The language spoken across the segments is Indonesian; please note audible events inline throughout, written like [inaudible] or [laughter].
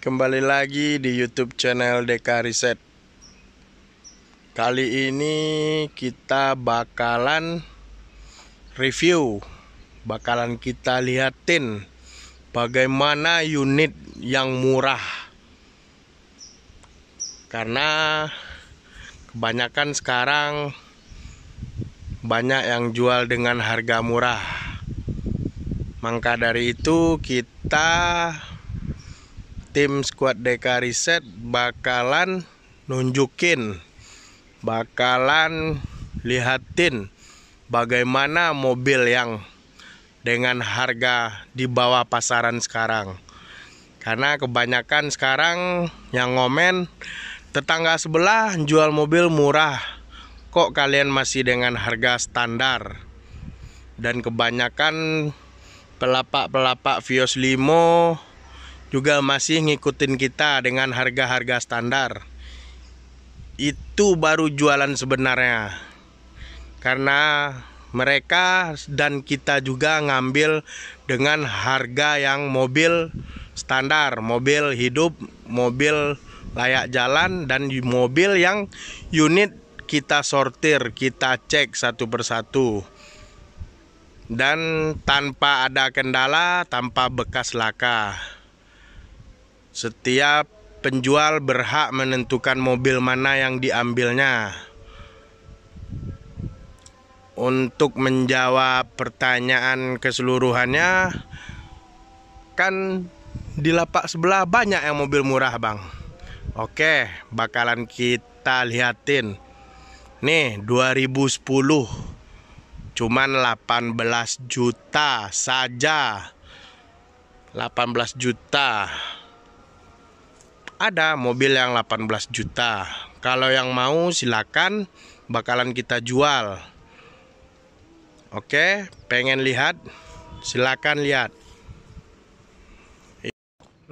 Kembali lagi di YouTube channel DK Riset. Kali ini kita bakalan review, bakalan kita liatin bagaimana unit yang murah. Karena kebanyakan sekarang banyak yang jual dengan harga murah. Maka dari itu kita tim squad DK Riset bakalan nunjukin bakalan lihatin bagaimana mobil yang dengan harga di bawah pasaran sekarang karena kebanyakan sekarang yang ngomen tetangga sebelah jual mobil murah kok kalian masih dengan harga standar dan kebanyakan pelapak-pelapak Vios Limo juga masih ngikutin kita dengan harga-harga standar itu baru jualan sebenarnya karena mereka dan kita juga ngambil dengan harga yang mobil standar mobil hidup mobil layak jalan dan mobil yang unit kita sortir kita cek satu persatu dan tanpa ada kendala tanpa bekas laka setiap penjual berhak menentukan mobil mana yang diambilnya. Untuk menjawab pertanyaan keseluruhannya, kan di lapak sebelah banyak yang mobil murah, Bang. Oke, bakalan kita lihatin. Nih, 2010 cuman 18 juta saja. 18 juta ada mobil yang 18 juta. Kalau yang mau silakan bakalan kita jual. Oke, pengen lihat? Silakan lihat.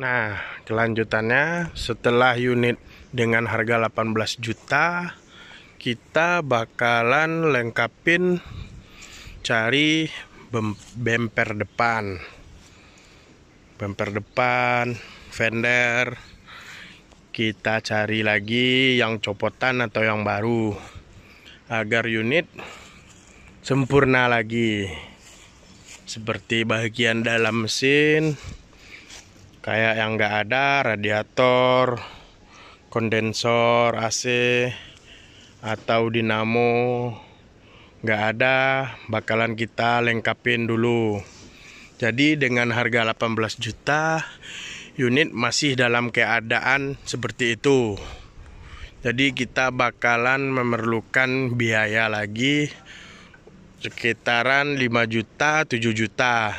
Nah, kelanjutannya setelah unit dengan harga 18 juta, kita bakalan lengkapin cari bemper depan. Bemper depan, fender, kita cari lagi yang copotan atau yang baru agar unit sempurna lagi seperti bagian dalam mesin kayak yang enggak ada radiator kondensor AC atau dinamo nggak ada bakalan kita lengkapin dulu jadi dengan harga 18 juta unit masih dalam keadaan seperti itu jadi kita bakalan memerlukan biaya lagi sekitaran 5 juta 7 juta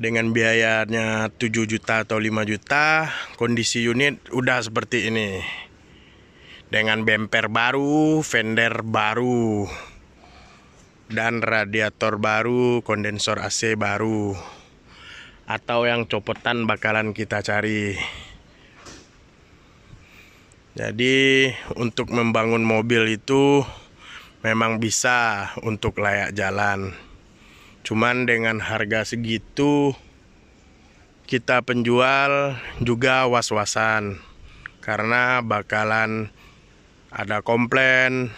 dengan biayanya 7 juta atau 5 juta kondisi unit udah seperti ini dengan bemper baru fender baru dan radiator baru, kondensor AC baru atau yang copotan bakalan kita cari. Jadi untuk membangun mobil itu memang bisa untuk layak jalan. Cuman dengan harga segitu kita penjual juga was-wasan karena bakalan ada komplain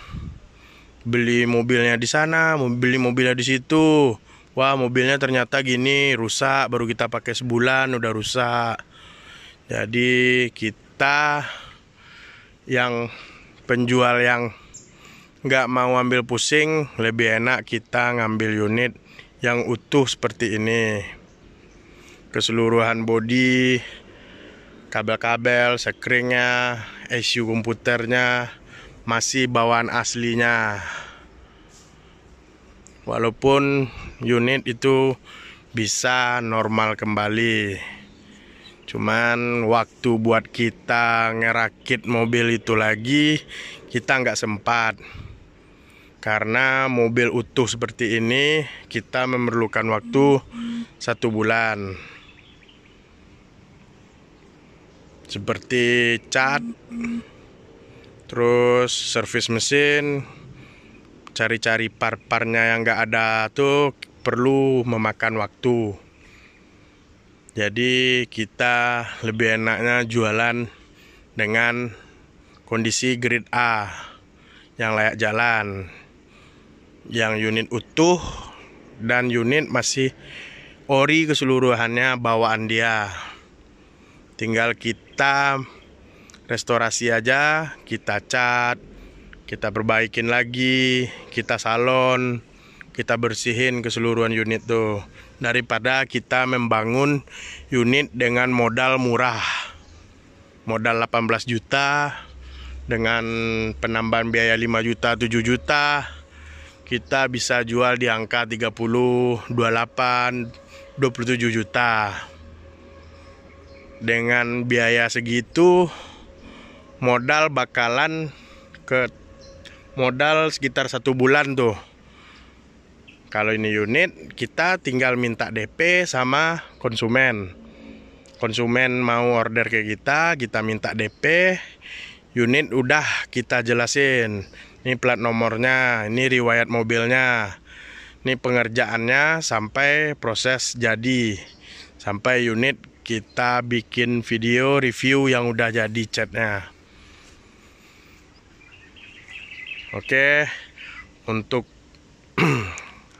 beli mobilnya di sana beli mobilnya di situ wah mobilnya ternyata gini rusak baru kita pakai sebulan udah rusak jadi kita yang penjual yang nggak mau ambil pusing lebih enak kita ngambil unit yang utuh seperti ini keseluruhan bodi, kabel-kabel sekringnya ECU komputernya masih bawaan aslinya walaupun unit itu bisa normal kembali cuman waktu buat kita ngerakit mobil itu lagi kita nggak sempat karena mobil utuh seperti ini kita memerlukan waktu satu bulan seperti cat terus servis mesin cari-cari par-parnya yang nggak ada tuh perlu memakan waktu jadi kita lebih enaknya jualan dengan kondisi grid A yang layak jalan yang unit utuh dan unit masih ori keseluruhannya bawaan dia tinggal kita restorasi aja kita cat kita perbaikin lagi kita salon kita bersihin keseluruhan unit tuh daripada kita membangun unit dengan modal murah modal 18 juta dengan penambahan biaya 5 juta 7 juta kita bisa jual di angka 30 28 27 juta dengan biaya segitu modal bakalan ke modal sekitar satu bulan tuh kalau ini unit kita tinggal minta DP sama konsumen konsumen mau order ke kita kita minta DP unit udah kita jelasin ini plat nomornya ini riwayat mobilnya ini pengerjaannya sampai proses jadi sampai unit kita bikin video review yang udah jadi chatnya Oke, untuk [clears throat]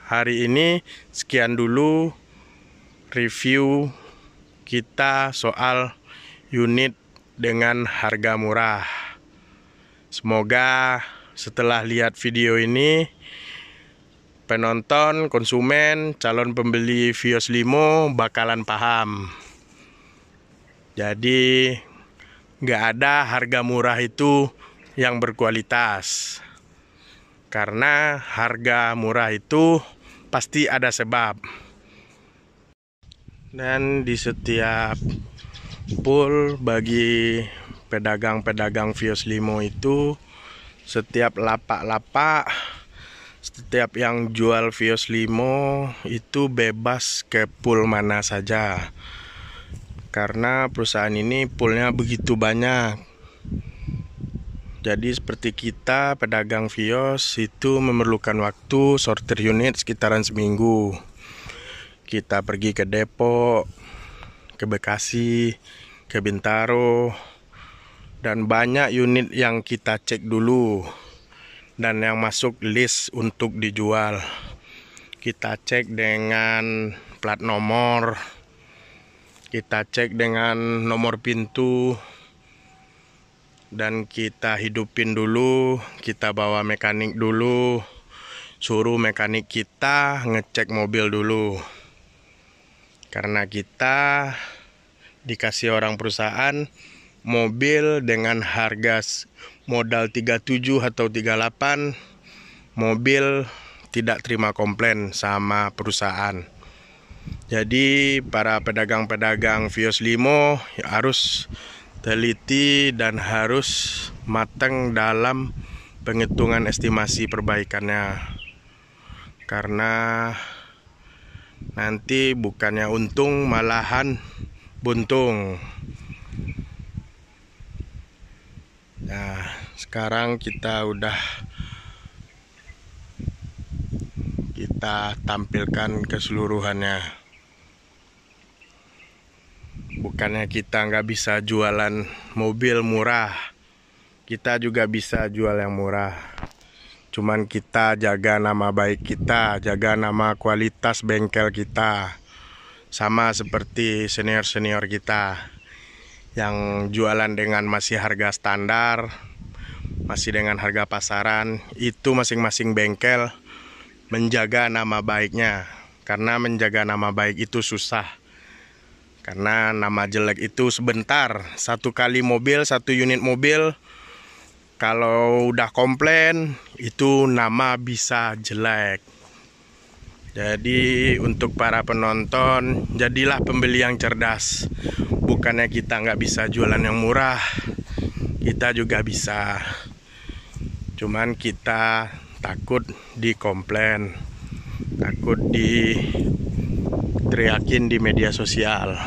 hari ini sekian dulu review kita soal unit dengan harga murah. Semoga setelah lihat video ini penonton, konsumen, calon pembeli Vios Limo bakalan paham. Jadi nggak ada harga murah itu yang berkualitas. Karena harga murah itu pasti ada sebab. Dan di setiap pool bagi pedagang-pedagang Vios Limo itu setiap lapak-lapak setiap yang jual Vios Limo itu bebas ke pool mana saja karena perusahaan ini poolnya begitu banyak jadi seperti kita pedagang Vios itu memerlukan waktu sortir unit sekitaran seminggu. Kita pergi ke Depok, ke Bekasi, ke Bintaro dan banyak unit yang kita cek dulu dan yang masuk list untuk dijual. Kita cek dengan plat nomor, kita cek dengan nomor pintu, dan kita hidupin dulu kita bawa mekanik dulu suruh mekanik kita ngecek mobil dulu karena kita dikasih orang perusahaan mobil dengan harga modal 37 atau 38 mobil tidak terima komplain sama perusahaan jadi para pedagang-pedagang Vios Limo harus teliti dan harus matang dalam penghitungan estimasi perbaikannya karena nanti bukannya untung malahan buntung nah sekarang kita udah kita tampilkan keseluruhannya bukannya kita nggak bisa jualan mobil murah kita juga bisa jual yang murah cuman kita jaga nama baik kita jaga nama kualitas bengkel kita sama seperti senior-senior kita yang jualan dengan masih harga standar masih dengan harga pasaran itu masing-masing bengkel menjaga nama baiknya karena menjaga nama baik itu susah karena nama jelek itu sebentar satu kali mobil satu unit mobil kalau udah komplain itu nama bisa jelek jadi untuk para penonton jadilah pembeli yang cerdas bukannya kita nggak bisa jualan yang murah kita juga bisa cuman kita takut dikomplain takut di diteriakin di media sosial.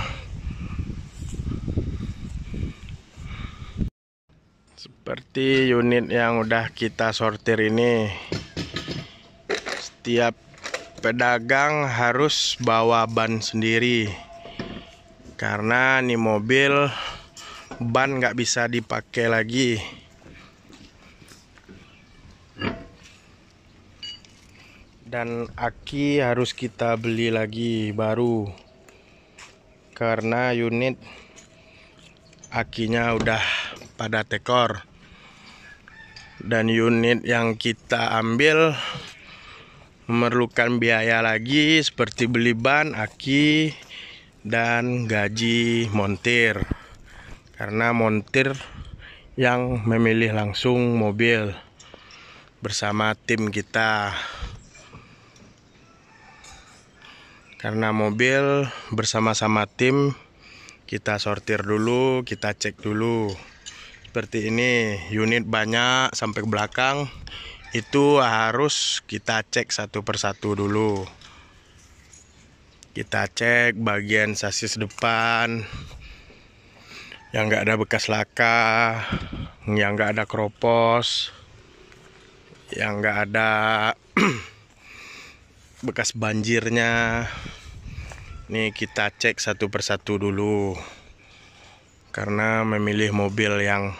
Seperti unit yang udah kita sortir ini, setiap pedagang harus bawa ban sendiri karena ini mobil ban nggak bisa dipakai lagi. dan aki harus kita beli lagi baru karena unit akinya udah pada tekor dan unit yang kita ambil memerlukan biaya lagi seperti beli ban, aki dan gaji montir karena montir yang memilih langsung mobil bersama tim kita karena mobil bersama-sama tim kita sortir dulu kita cek dulu seperti ini unit banyak sampai ke belakang itu harus kita cek satu persatu dulu kita cek bagian sasis depan yang nggak ada bekas laka yang nggak ada kropos yang nggak ada [clears throat] bekas banjirnya ini kita cek satu persatu dulu. Karena memilih mobil yang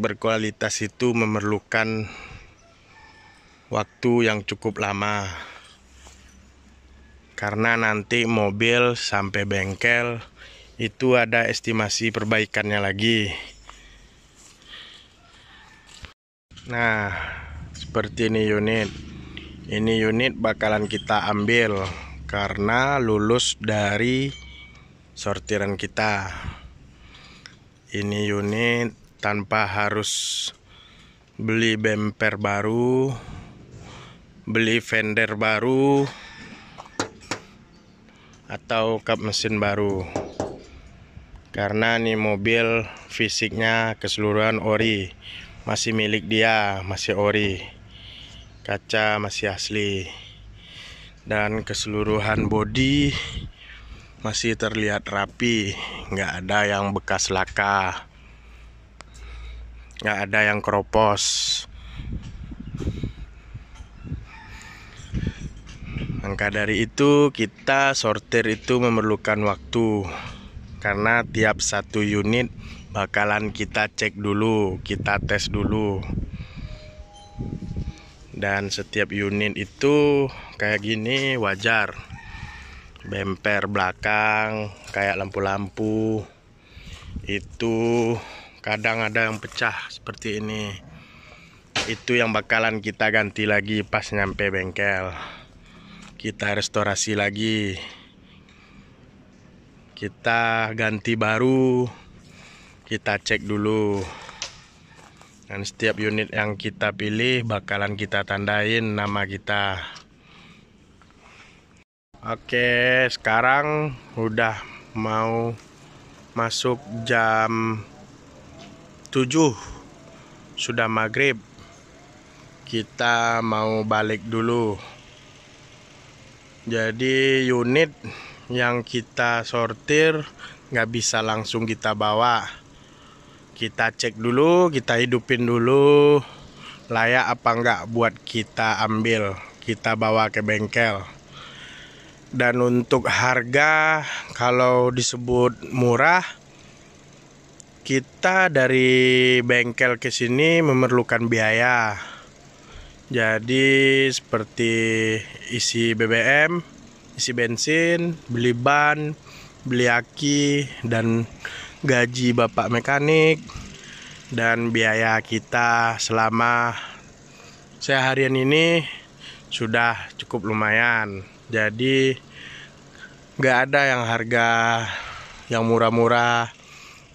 berkualitas itu memerlukan waktu yang cukup lama. Karena nanti mobil sampai bengkel itu ada estimasi perbaikannya lagi. Nah, seperti ini unit. Ini unit bakalan kita ambil karena lulus dari sortiran kita ini unit tanpa harus beli bemper baru beli fender baru atau kap mesin baru karena ini mobil fisiknya keseluruhan ori masih milik dia masih ori kaca masih asli dan keseluruhan bodi masih terlihat rapi nggak ada yang bekas laka nggak ada yang keropos maka dari itu kita sortir itu memerlukan waktu karena tiap satu unit bakalan kita cek dulu kita tes dulu dan setiap unit itu kayak gini wajar bemper belakang kayak lampu-lampu itu kadang ada yang pecah seperti ini itu yang bakalan kita ganti lagi pas nyampe bengkel kita restorasi lagi kita ganti baru kita cek dulu dan setiap unit yang kita pilih bakalan kita tandain nama kita Oke sekarang udah mau masuk jam 7 sudah maghrib kita mau balik dulu jadi unit yang kita sortir nggak bisa langsung kita bawa kita cek dulu kita hidupin dulu layak apa enggak buat kita ambil kita bawa ke bengkel dan untuk harga kalau disebut murah kita dari bengkel ke sini memerlukan biaya jadi seperti isi BBM isi bensin beli ban beli aki dan gaji bapak mekanik dan biaya kita selama seharian ini sudah cukup lumayan jadi nggak ada yang harga yang murah-murah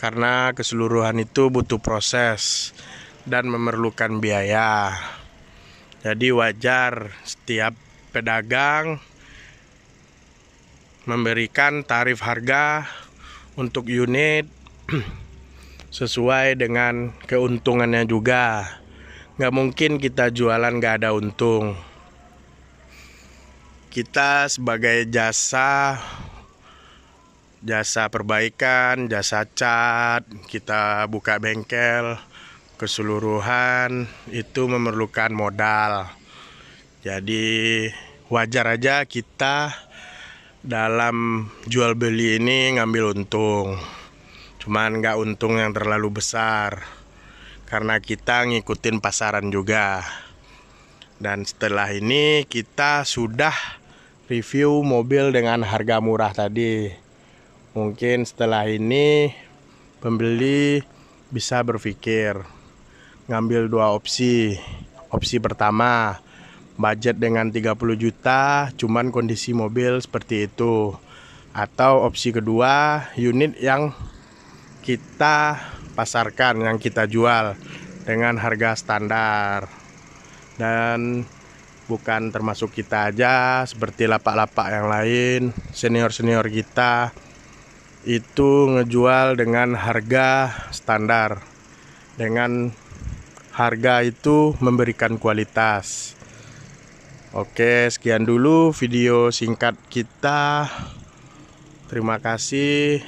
karena keseluruhan itu butuh proses dan memerlukan biaya jadi wajar setiap pedagang memberikan tarif harga untuk unit [clears throat] sesuai dengan keuntungannya juga nggak mungkin kita jualan nggak ada untung kita sebagai jasa jasa perbaikan jasa cat kita buka bengkel keseluruhan itu memerlukan modal jadi wajar aja kita dalam jual beli ini ngambil untung cuman nggak untung yang terlalu besar karena kita ngikutin pasaran juga dan setelah ini kita sudah review mobil dengan harga murah tadi mungkin setelah ini pembeli bisa berpikir ngambil dua opsi opsi pertama budget dengan 30 juta cuman kondisi mobil seperti itu atau opsi kedua unit yang kita pasarkan yang kita jual dengan harga standar dan bukan termasuk kita aja seperti lapak-lapak yang lain senior-senior kita itu ngejual dengan harga standar dengan harga itu memberikan kualitas Oke, sekian dulu video singkat kita. Terima kasih.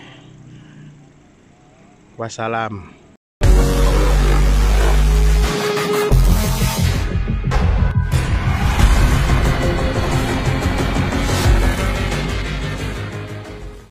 Wassalam.